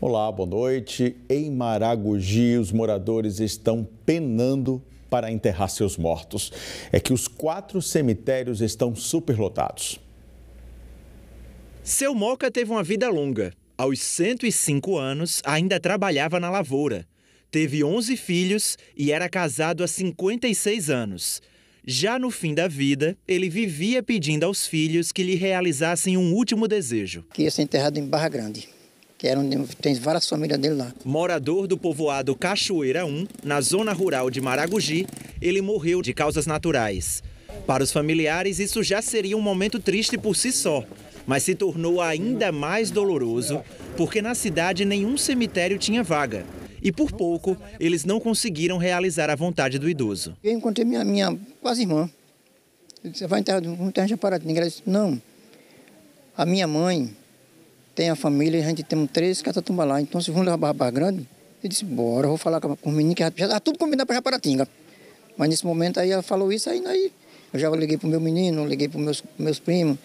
Olá, boa noite. Em Maragogi, os moradores estão penando para enterrar seus mortos. É que os quatro cemitérios estão superlotados. Seu Moca teve uma vida longa. Aos 105 anos, ainda trabalhava na lavoura. Teve 11 filhos e era casado há 56 anos. Já no fim da vida, ele vivia pedindo aos filhos que lhe realizassem um último desejo. Que ia ser enterrado em Barra Grande que era onde tem várias famílias dele lá. Morador do povoado Cachoeira 1, na zona rural de Maragogi, ele morreu de causas naturais. Para os familiares, isso já seria um momento triste por si só, mas se tornou ainda mais doloroso porque na cidade nenhum cemitério tinha vaga. E por pouco, eles não conseguiram realizar a vontade do idoso. Eu encontrei minha, minha quase irmã. Você vai enterrar um terra de disse, Não. A minha mãe tem a família, a gente tem três catatumbas lá. Então, se vamos levar a Barra Grande, eu disse, bora, vou falar com os meninos, que já está tudo combinado para Japaratinga. Mas nesse momento aí ela falou isso, aí, aí eu já liguei para o meu menino, liguei para os meus, meus primos.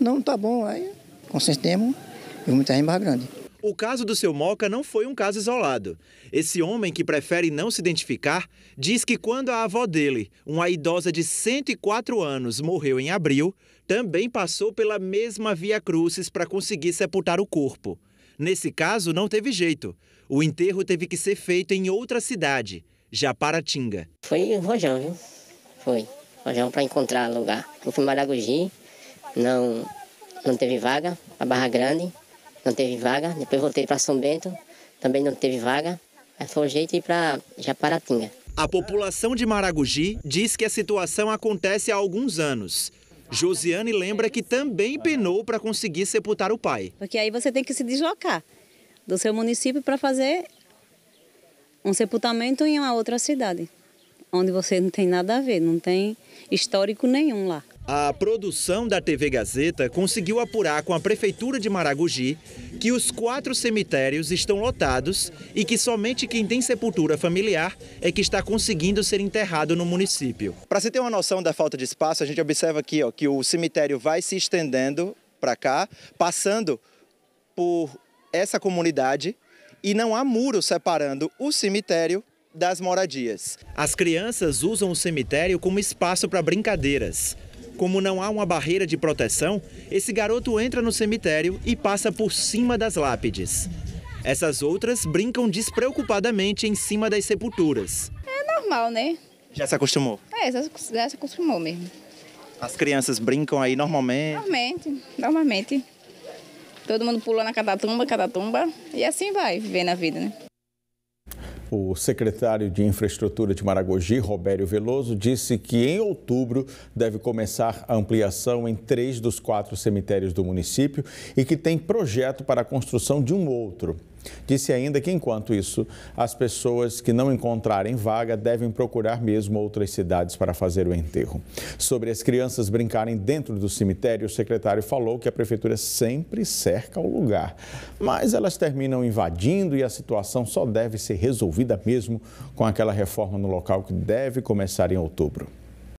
Não, tá bom, aí consentemos e vamos entrar em Barra Grande. O caso do seu Moca não foi um caso isolado. Esse homem, que prefere não se identificar, diz que quando a avó dele, uma idosa de 104 anos, morreu em abril, também passou pela mesma via crucis para conseguir sepultar o corpo. Nesse caso, não teve jeito. O enterro teve que ser feito em outra cidade, Japaratinga. Foi rojão, viu? Foi. Rojão para encontrar lugar. Eu fui em Maragogi, não, não teve vaga, a Barra Grande não teve vaga. Depois voltei para São Bento, também não teve vaga. Aí foi um jeito de ir para Japaratinga. A população de Maragogi diz que a situação acontece há alguns anos. Josiane lembra que também penou para conseguir sepultar o pai. Porque aí você tem que se deslocar do seu município para fazer um sepultamento em uma outra cidade, onde você não tem nada a ver, não tem histórico nenhum lá. A produção da TV Gazeta conseguiu apurar com a Prefeitura de Maragogi que os quatro cemitérios estão lotados e que somente quem tem sepultura familiar é que está conseguindo ser enterrado no município. Para se ter uma noção da falta de espaço, a gente observa aqui ó, que o cemitério vai se estendendo para cá, passando por essa comunidade e não há muro separando o cemitério das moradias. As crianças usam o cemitério como espaço para brincadeiras. Como não há uma barreira de proteção, esse garoto entra no cemitério e passa por cima das lápides. Essas outras brincam despreocupadamente em cima das sepulturas. É normal, né? Já se acostumou? É, já, se acostumou mesmo. As crianças brincam aí normalmente? Normalmente, normalmente. Todo mundo pula na catatumba, catatumba, e assim vai, vivendo a vida, né? O secretário de Infraestrutura de Maragogi, Robério Veloso, disse que em outubro deve começar a ampliação em três dos quatro cemitérios do município e que tem projeto para a construção de um outro. Disse ainda que, enquanto isso, as pessoas que não encontrarem vaga devem procurar mesmo outras cidades para fazer o enterro. Sobre as crianças brincarem dentro do cemitério, o secretário falou que a prefeitura sempre cerca o lugar, mas elas terminam invadindo e a situação só deve ser resolvida mesmo com aquela reforma no local que deve começar em outubro.